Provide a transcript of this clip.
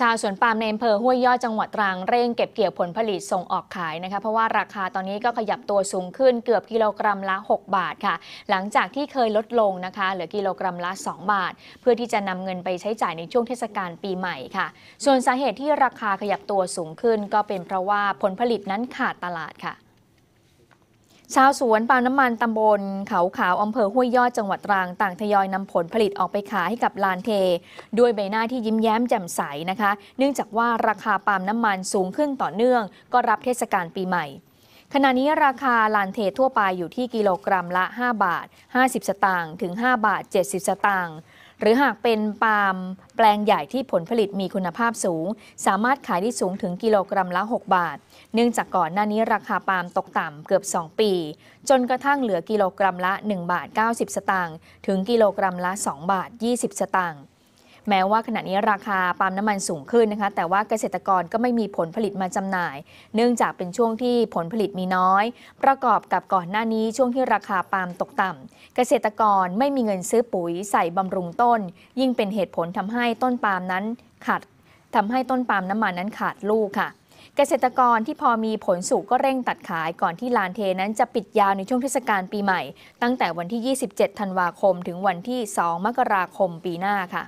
ชาวสวนปาล์มในอำเภอห้วยยอดจังหวัดตรังเร่งเก็บเกี่ยวผลผลิตส่งออกขายนะคะ เพราะว่าราคาตอนนี้ก็ขยับตัวสูงขึ้น เกือบกิโลกรัมละ 6 บาทค่ะ หลังจากที่เคยลดลงนะคะเหลือกิโลกรัมละ 2 บาท เพื่อที่จะนำเงินไปใช้จ่ายในช่วงเทศกาลปีใหม่ค่ะส่วนสาเหตุที่ราคาขยับตัวสูงขึ้นก็เป็นเพราะว่าผลผลิตนั้นขาดตลาดค่ะชาวสวนปาล์มน้ำมันตำบล เขาขาวอำเภอห้วยยอดจังหวัดตรังต่างทยอยนำผลผลิตออกไปขายให้กับลานเท ด้วยใบหน้าที่ยิ้มแย้มแจ่มใสนะคะเนื่องจากว่าราคาปาล์มน้ำมันสูงขึ้นต่อเนื่องก็รับเทศกาลปีใหม่ ขณะนี้ราคาลานเททั่วไปอยู่ที่กิโลกรัมละ 5 บาท 50 สตางค์ถึง 5 บาท 70 สตางค์หรือหากเป็นปาล์มแปลงใหญ่ที่ผลผลิตมีคุณภาพสูง สามารถขายได้สูงถึงกิโลกรัมละ 6 บาท เนื่องจากก่อนหน้านี้ราคาปาล์มตกต่ำเกือบ 2 ปี จนกระทั่งเหลือกิโลกรัมละ 1 บาท 90 สตางค์ถึงกิโลกรัมละ 2 บาท 20 สตางค์แม้ว่าขณะนี้ราคาปาล์มน้ำมันสูงขึ้นนะคะ แต่ว่าเกษตรกรก็ไม่มีผลผลิตมาจำหน่าย เนื่องจากเป็นช่วงที่ผลผลิตมีน้อย ประกอบกับก่อนหน้านี้ช่วงที่ราคาปาล์มตกต่ำเกษตรกรไม่มีเงินซื้อปุ๋ยใส่บำรุงต้น ยิ่งเป็นเหตุผลทำให้ต้นปาล์มนั้นขาดทำให้ต้นปาล์มน้ำมันนั้นขาดลูกค่ะ เกษตรกรที่พอมีผลสูกก็เร่งตัดขายก่อนที่ลานเทนั้นจะปิดยาวในช่วงเทศกาลปีใหม่ ตั้งแต่วันที่ 27 ธันวาคม ถึงวันที่ 2 มกราคม ปีหน้าค่ะ